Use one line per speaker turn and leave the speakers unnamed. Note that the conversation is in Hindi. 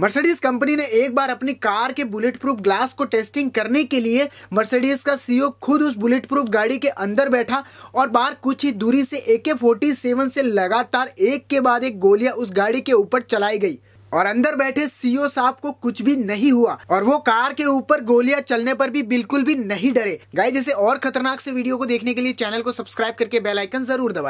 मर्सिडीज कंपनी ने एक बार अपनी कार के बुलेट प्रूफ ग्लास को टेस्टिंग करने के लिए मर्सिडीज का सीईओ खुद उस बुलेट प्रूफ गाड़ी के अंदर बैठा और बाहर कुछ ही दूरी से ए के फोर्टी सेवन से लगातार एक के बाद एक गोलियां उस गाड़ी के ऊपर चलाई गई और अंदर बैठे सीईओ साहब को कुछ भी नहीं हुआ और वो कार के ऊपर गोलियां चलने पर भी बिल्कुल भी नहीं डरे गाय जैसे और खतरनाक से वीडियो को देखने के लिए चैनल को सब्सक्राइब करके बेलाइकन जरूर दबाए